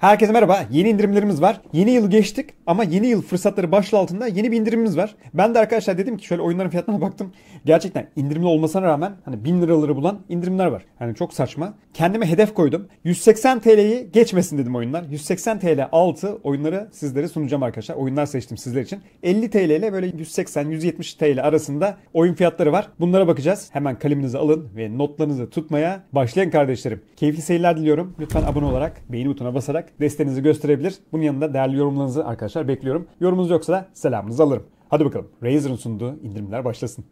Herkese merhaba. Yeni indirimlerimiz var. Yeni yıl geçtik ama yeni yıl fırsatları başlı altında yeni bir indirimimiz var. Ben de arkadaşlar dedim ki şöyle oyunların fiyatlarına baktım. Gerçekten indirimli olmasına rağmen hani 1000 liraları bulan indirimler var. Hani çok saçma. Kendime hedef koydum. 180 TL'yi geçmesin dedim oyunlar. 180 TL altı oyunları sizlere sunacağım arkadaşlar. Oyunlar seçtim sizler için. 50 TL ile böyle 180-170 TL arasında oyun fiyatları var. Bunlara bakacağız. Hemen kaleminizi alın ve notlarınızı tutmaya başlayın kardeşlerim. Keyifli seyirler diliyorum. Lütfen abone olarak, beğeni butonuna basarak olarak desteğinizi gösterebilir. Bunun yanında değerli yorumlarınızı arkadaşlar bekliyorum. Yorumunuz yoksa da selamınızı alırım. Hadi bakalım Razer'ın sunduğu indirimler başlasın.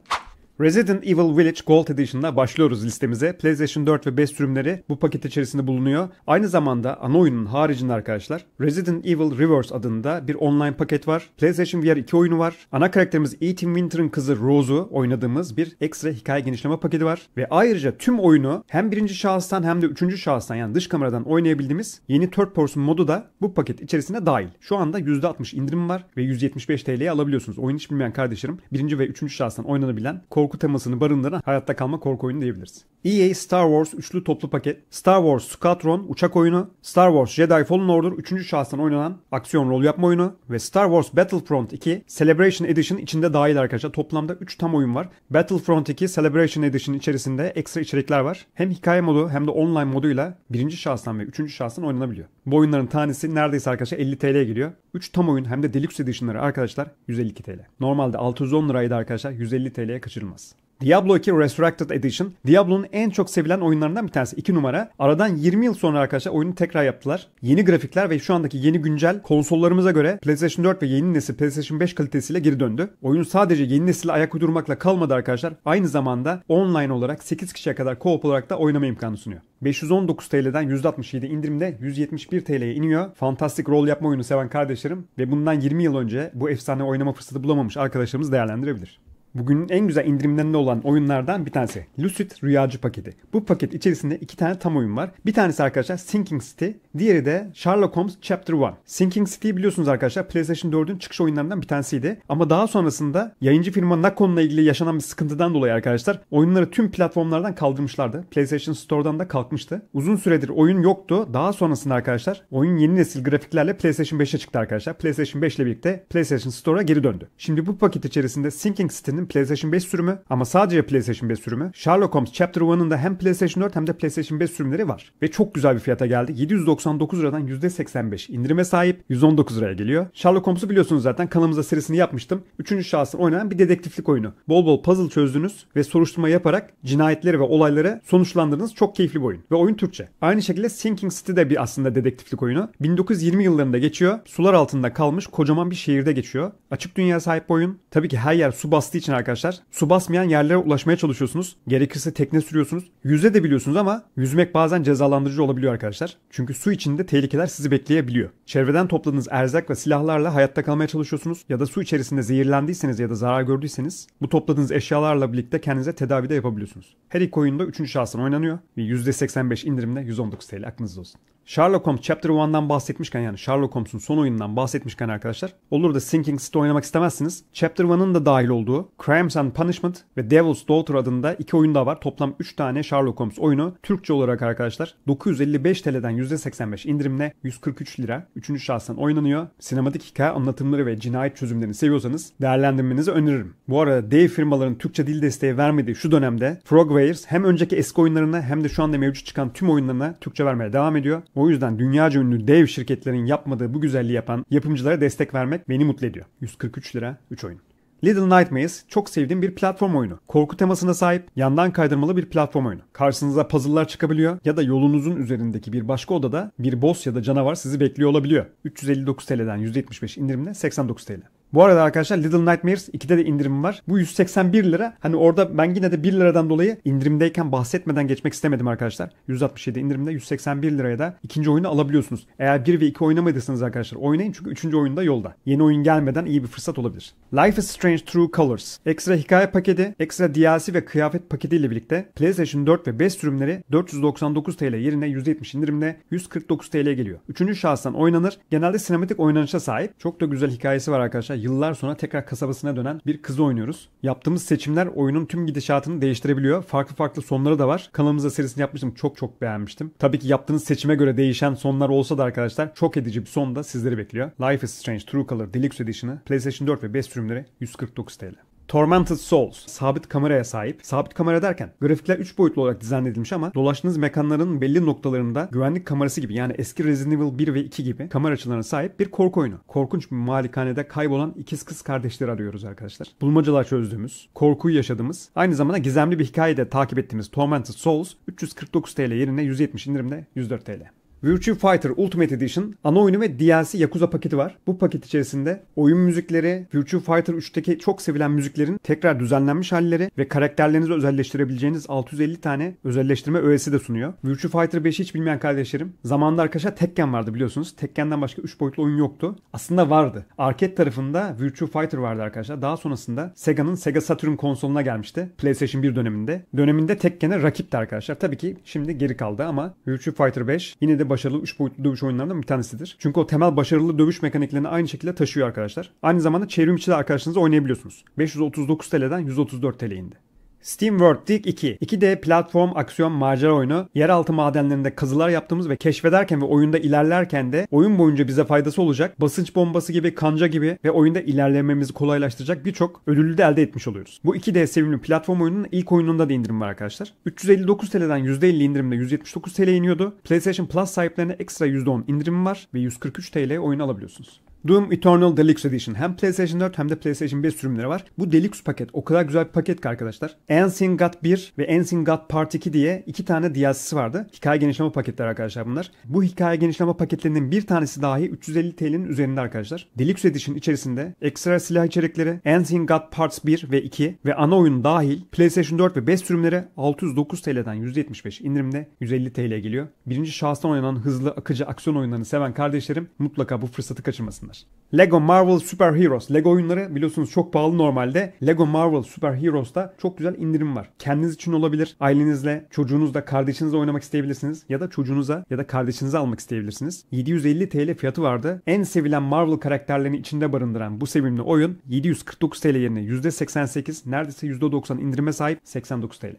Resident Evil Village Gold Edition'la başlıyoruz listemize. PlayStation 4 ve 5 sürümleri bu paket içerisinde bulunuyor. Aynı zamanda ana oyunun haricinde arkadaşlar Resident Evil Reverse adında bir online paket var. PlayStation VR 2 oyunu var. Ana karakterimiz Ethan Winter'ın kızı Rose'u oynadığımız bir ekstra hikaye genişleme paketi var. Ve ayrıca tüm oyunu hem birinci şahıstan hem de üçüncü şahıstan yani dış kameradan oynayabildiğimiz yeni third person modu da bu paket içerisinde dahil. Şu anda %60 indirim var ve 175 TL'ye alabiliyorsunuz. Oyun hiç bilmeyen kardeşlerim birinci ve üçüncü şahıstan oynanabilen korku korku temasını barındıran hayatta kalma korku oyunu diyebiliriz. EA Star Wars üçlü toplu paket, Star Wars Squadron uçak oyunu, Star Wars Jedi Fallen Order 3. şahstan oynanan aksiyon rol yapma oyunu ve Star Wars Battlefront 2 Celebration Edition içinde dahil arkadaşlar. Toplamda 3 tam oyun var. Battlefront 2 Celebration Edition içerisinde ekstra içerikler var. Hem hikaye modu hem de online moduyla birinci şahstan ve üçüncü şahstan oynanabiliyor. Bu oyunların tanesi neredeyse arkadaşlar 50 TL'ye geliyor. 3 tam oyun hem de Deluxe Edition'ları arkadaşlar 152 TL. Normalde 610 liraydı arkadaşlar 150 TL'ye kaçırılmaz bulamaz. Diablo 2 Resurrected Edition, Diablo'nun en çok sevilen oyunlarından bir tanesi. 2 numara. Aradan 20 yıl sonra arkadaşlar oyunu tekrar yaptılar. Yeni grafikler ve şu andaki yeni güncel konsollarımıza göre PlayStation 4 ve yeni nesil PlayStation 5 kalitesiyle geri döndü. Oyun sadece yeni nesile ayak uydurmakla kalmadı arkadaşlar. Aynı zamanda online olarak 8 kişiye kadar co-op olarak da oynama imkanı sunuyor. 519 TL'den %67 indirimde 171 TL'ye iniyor. Fantastik rol yapma oyunu seven kardeşlerim ve bundan 20 yıl önce bu efsane oynama fırsatı bulamamış arkadaşlarımız değerlendirebilir. Bugünün en güzel indirimlerinde olan oyunlardan bir tanesi. Lucid Rüyacı paketi. Bu paket içerisinde iki tane tam oyun var. Bir tanesi arkadaşlar Sinking City. Diğeri de Sherlock Holmes Chapter 1. Sinking City biliyorsunuz arkadaşlar PlayStation 4'ün çıkış oyunlarından bir tanesiydi. Ama daha sonrasında yayıncı firma Nakon'la ilgili yaşanan bir sıkıntıdan dolayı arkadaşlar oyunları tüm platformlardan kaldırmışlardı. PlayStation Store'dan da kalkmıştı. Uzun süredir oyun yoktu. Daha sonrasında arkadaşlar oyun yeni nesil grafiklerle PlayStation 5'e çıktı arkadaşlar. PlayStation 5 ile birlikte PlayStation Store'a geri döndü. Şimdi bu paket içerisinde Sinking City'nin PlayStation 5 sürümü ama sadece PlayStation 5 sürümü. Sherlock Holmes Chapter 1'ın da hem PlayStation 4 hem de PlayStation 5 sürümleri var. Ve çok güzel bir fiyata geldi. 799 liradan %85 indirime sahip 119 liraya geliyor. Sherlock Holmes'u biliyorsunuz zaten kanalımıza serisini yapmıştım. Üçüncü şahsın oynanan bir dedektiflik oyunu. Bol bol puzzle çözdünüz ve soruşturma yaparak cinayetleri ve olayları sonuçlandırdınız. Çok keyifli bir oyun. Ve oyun Türkçe. Aynı şekilde Sinking City de bir aslında dedektiflik oyunu. 1920 yıllarında geçiyor. Sular altında kalmış kocaman bir şehirde geçiyor. Açık dünya sahip oyun. Tabii ki her yer su bastığı için arkadaşlar. Su basmayan yerlere ulaşmaya çalışıyorsunuz. Gerekirse tekne sürüyorsunuz. Yüze de biliyorsunuz ama yüzmek bazen cezalandırıcı olabiliyor arkadaşlar. Çünkü su içinde tehlikeler sizi bekleyebiliyor. Çevreden topladığınız erzak ve silahlarla hayatta kalmaya çalışıyorsunuz ya da su içerisinde zehirlendiyseniz ya da zarar gördüyseniz bu topladığınız eşyalarla birlikte kendinize tedavi de yapabiliyorsunuz. Her iki oyunda 3. şahsın oynanıyor ve %85 indirimle 119 TL aklınızda olsun. Sherlock Holmes Chapter 1'dan bahsetmişken yani Sherlock Holmes'un son oyunundan bahsetmişken arkadaşlar olur da Sinking City oynamak istemezsiniz. Chapter 1'ın da dahil olduğu Crimes and Punishment ve Devil's Daughter adında iki oyun daha var. Toplam 3 tane Sherlock Holmes oyunu Türkçe olarak arkadaşlar 955 TL'den %85 indirimle 143 lira 3. şahsen oynanıyor. Sinematik hikaye anlatımları ve cinayet çözümlerini seviyorsanız değerlendirmenizi öneririm. Bu arada dev firmaların Türkçe dil desteği vermediği şu dönemde Frogwares hem önceki eski oyunlarına hem de şu anda mevcut çıkan tüm oyunlarına Türkçe vermeye devam ediyor. O yüzden dünyaca ünlü dev şirketlerin yapmadığı bu güzelliği yapan yapımcılara destek vermek beni mutlu ediyor. 143 lira 3 oyun. Little Nightmares çok sevdiğim bir platform oyunu. Korku temasına sahip, yandan kaydırmalı bir platform oyunu. Karşınıza puzzle'lar çıkabiliyor ya da yolunuzun üzerindeki bir başka odada bir boss ya da canavar sizi bekliyor olabiliyor. 359 TL'den 175 indirimle 89 TL. Bu arada arkadaşlar Little Nightmares 2'de de indirim var. Bu 181 lira. Hani orada ben yine de 1 liradan dolayı indirimdeyken bahsetmeden geçmek istemedim arkadaşlar. 167 indirimde 181 liraya da ikinci oyunu alabiliyorsunuz. Eğer 1 ve 2 oynamadıysanız arkadaşlar oynayın çünkü 3. oyunda yolda. Yeni oyun gelmeden iyi bir fırsat olabilir. Life is Strange True Colors. Ekstra hikaye paketi, ekstra DLC ve kıyafet paketi ile birlikte PlayStation 4 ve 5 sürümleri 499 TL yerine %70 indirimde 149 TL geliyor. Üçüncü şahıstan oynanır. Genelde sinematik oynanışa sahip. Çok da güzel hikayesi var arkadaşlar yıllar sonra tekrar kasabasına dönen bir kızı oynuyoruz. Yaptığımız seçimler oyunun tüm gidişatını değiştirebiliyor. Farklı farklı sonları da var. Kanalımıza serisini yapmıştım. Çok çok beğenmiştim. Tabii ki yaptığınız seçime göre değişen sonlar olsa da arkadaşlar çok edici bir son da sizleri bekliyor. Life is Strange True Color Deluxe Edition'ı PlayStation 4 ve 5 sürümleri 149 TL. Tormented Souls sabit kameraya sahip. Sabit kamera derken grafikler 3 boyutlu olarak dizayn edilmiş ama dolaştığınız mekanların belli noktalarında güvenlik kamerası gibi yani eski Resident Evil 1 ve 2 gibi kamera açılarına sahip bir korku oyunu. Korkunç bir malikanede kaybolan ikiz kız kardeşleri arıyoruz arkadaşlar. Bulmacalar çözdüğümüz, korkuyu yaşadığımız, aynı zamanda gizemli bir hikayede takip ettiğimiz Tormented Souls 349 TL yerine 170 indirimde 104 TL. Virtue Fighter Ultimate Edition ana oyunu ve DLC Yakuza paketi var. Bu paket içerisinde oyun müzikleri, Virtue Fighter 3'teki çok sevilen müziklerin tekrar düzenlenmiş halleri ve karakterlerinizi özelleştirebileceğiniz 650 tane özelleştirme öğesi de sunuyor. Virtue Fighter 5'i hiç bilmeyen kardeşlerim. Zamanında arkadaşlar Tekken vardı biliyorsunuz. Tekken'den başka 3 boyutlu oyun yoktu. Aslında vardı. Arcade tarafında Virtue Fighter vardı arkadaşlar. Daha sonrasında Sega'nın Sega Saturn konsoluna gelmişti. PlayStation 1 döneminde. Döneminde Tekken'e rakipti arkadaşlar. Tabii ki şimdi geri kaldı ama Virtue Fighter 5 yine de başarılı 3 boyutlu dövüş oyunlarından bir tanesidir. Çünkü o temel başarılı dövüş mekaniklerini aynı şekilde taşıyor arkadaşlar. Aynı zamanda çevrim içi de arkadaşlarınızla oynayabiliyorsunuz. 539 TL'den 134 TL indi. Steam World Dig 2. 2D platform aksiyon macera oyunu. Yeraltı madenlerinde kazılar yaptığımız ve keşfederken ve oyunda ilerlerken de oyun boyunca bize faydası olacak basınç bombası gibi, kanca gibi ve oyunda ilerlememizi kolaylaştıracak birçok ödülü de elde etmiş oluyoruz. Bu 2D sevimli platform oyununun ilk oyununda da indirim var arkadaşlar. 359 TL'den %50 indirimle 179 TL iniyordu. PlayStation Plus sahiplerine ekstra %10 indirim var ve 143 TL oyunu alabiliyorsunuz. Doom Eternal Deluxe Edition. Hem PlayStation 4 hem de PlayStation 5 sürümleri var. Bu Deluxe paket o kadar güzel bir paket ki arkadaşlar. Ensign God 1 ve Ensign God Part 2 diye iki tane DLC'si vardı. Hikaye genişleme paketleri arkadaşlar bunlar. Bu hikaye genişleme paketlerinin bir tanesi dahi 350 TL'nin üzerinde arkadaşlar. Deluxe Edition içerisinde ekstra silah içerikleri, Ensign God Parts 1 ve 2 ve ana oyun dahil PlayStation 4 ve 5 sürümleri 609 TL'den %75 indirimde 150 TL geliyor. Birinci şahıstan oynanan hızlı akıcı aksiyon oyunlarını seven kardeşlerim mutlaka bu fırsatı kaçırmasın yapsınlar. Lego Marvel Super Heroes. Lego oyunları biliyorsunuz çok pahalı normalde. Lego Marvel Super Heroes'ta çok güzel indirim var. Kendiniz için olabilir. Ailenizle, çocuğunuzla, kardeşinizle oynamak isteyebilirsiniz. Ya da çocuğunuza ya da kardeşinize almak isteyebilirsiniz. 750 TL fiyatı vardı. En sevilen Marvel karakterlerini içinde barındıran bu sevimli oyun 749 TL yerine %88 neredeyse %90 indirime sahip 89 TL.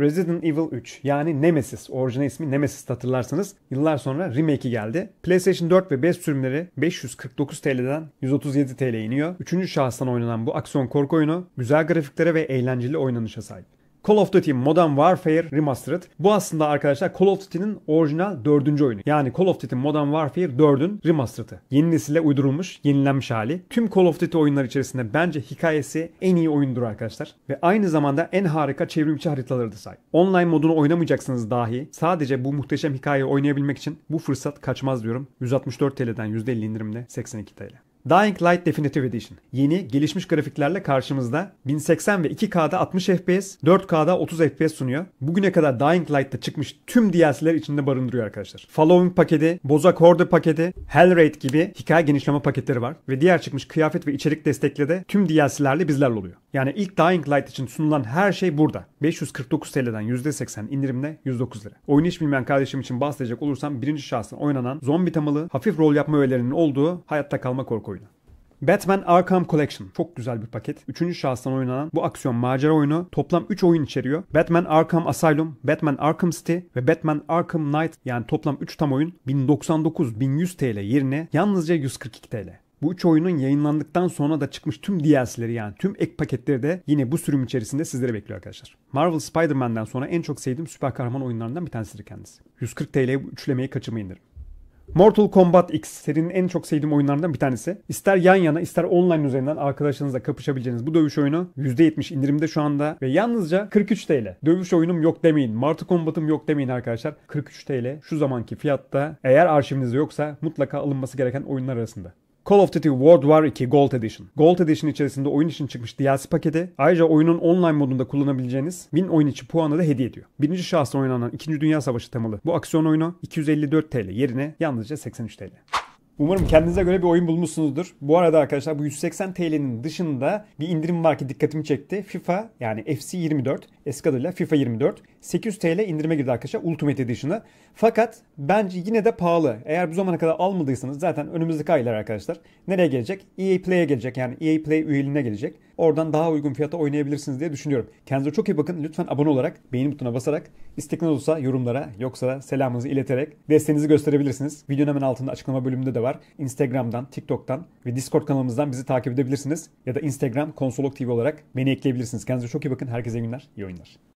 Resident Evil 3 yani Nemesis, orijinal ismi Nemesis hatırlarsanız yıllar sonra remake'i geldi. PlayStation 4 ve 5 sürümleri 549 TL'den 137 TL'ye iniyor. Üçüncü şahıstan oynanan bu aksiyon korku oyunu güzel grafiklere ve eğlenceli oynanışa sahip. Call of Duty Modern Warfare Remastered. Bu aslında arkadaşlar Call of Duty'nin orijinal dördüncü oyunu. Yani Call of Duty Modern Warfare 4'ün remastered'ı. Yeni nesile uydurulmuş, yenilenmiş hali. Tüm Call of Duty oyunları içerisinde bence hikayesi en iyi oyundur arkadaşlar. Ve aynı zamanda en harika çevrimiçi haritaları da say. Online modunu oynamayacaksınız dahi. Sadece bu muhteşem hikayeyi oynayabilmek için bu fırsat kaçmaz diyorum. 164 TL'den %50 indirimle 82 TL. Dying Light Definitive Edition. Yeni, gelişmiş grafiklerle karşımızda. 1080 ve 2K'da 60 FPS, 4K'da 30 FPS sunuyor. Bugüne kadar Dying Light'ta çıkmış tüm DLC'ler içinde barındırıyor arkadaşlar. Following paketi, Bozak Horde paketi, Hellraid gibi hikaye genişleme paketleri var. Ve diğer çıkmış kıyafet ve içerik destekle de tüm DLC'lerle bizlerle oluyor. Yani ilk Dying Light için sunulan her şey burada. 549 TL'den %80 indirimle 109 lira. Oyun hiç bilmeyen kardeşim için bahsedecek olursam birinci şahsın oynanan zombi temalı hafif rol yapma öğelerinin olduğu hayatta kalma korku Batman Arkham Collection. Çok güzel bir paket. Üçüncü şahıstan oynanan bu aksiyon macera oyunu toplam 3 oyun içeriyor. Batman Arkham Asylum, Batman Arkham City ve Batman Arkham Knight yani toplam 3 tam oyun 1099-1100 TL yerine yalnızca 142 TL. Bu üç oyunun yayınlandıktan sonra da çıkmış tüm DLC'leri yani tüm ek paketleri de yine bu sürüm içerisinde sizlere bekliyor arkadaşlar. Marvel Spider-Man'den sonra en çok sevdiğim süper kahraman oyunlarından bir tanesidir kendisi. 140 TL'ye bu üçlemeyi kaçırmayın derim. Mortal Kombat X serinin en çok sevdiğim oyunlarından bir tanesi. İster yan yana ister online üzerinden arkadaşlarınızla kapışabileceğiniz bu dövüş oyunu %70 indirimde şu anda ve yalnızca 43 TL. Dövüş oyunum yok demeyin, Mortal Kombat'ım yok demeyin arkadaşlar. 43 TL şu zamanki fiyatta eğer arşivinizde yoksa mutlaka alınması gereken oyunlar arasında. Call of Duty World War 2 Gold Edition. Gold Edition içerisinde oyun için çıkmış DLC paketi ayrıca oyunun online modunda kullanabileceğiniz 1000 oyun içi puanı da hediye ediyor. Birinci şahsına oynanan 2. Dünya Savaşı temalı bu aksiyon oyunu 254 TL yerine yalnızca 83 TL. Umarım kendinize göre bir oyun bulmuşsunuzdur. Bu arada arkadaşlar bu 180 TL'nin dışında bir indirim var ki dikkatimi çekti. FIFA yani FC 24 eski adıyla FIFA 24 800 TL indirime girdi arkadaşlar Ultimate Edition'ı. Fakat bence yine de pahalı. Eğer bu zamana kadar almadıysanız zaten önümüzdeki aylar arkadaşlar nereye gelecek? EA Play'e gelecek yani EA Play üyeliğine gelecek. Oradan daha uygun fiyata oynayabilirsiniz diye düşünüyorum. Kendinize çok iyi bakın. Lütfen abone olarak, beğeni butonuna basarak, istekiniz olsa yorumlara yoksa da selamınızı ileterek desteğinizi gösterebilirsiniz. Videonun hemen altında açıklama bölümünde de var. Instagram'dan, TikTok'tan ve Discord kanalımızdan bizi takip edebilirsiniz. Ya da Instagram Konsolog TV olarak beni ekleyebilirsiniz. Kendinize çok iyi bakın. Herkese iyi günler, iyi oyunlar.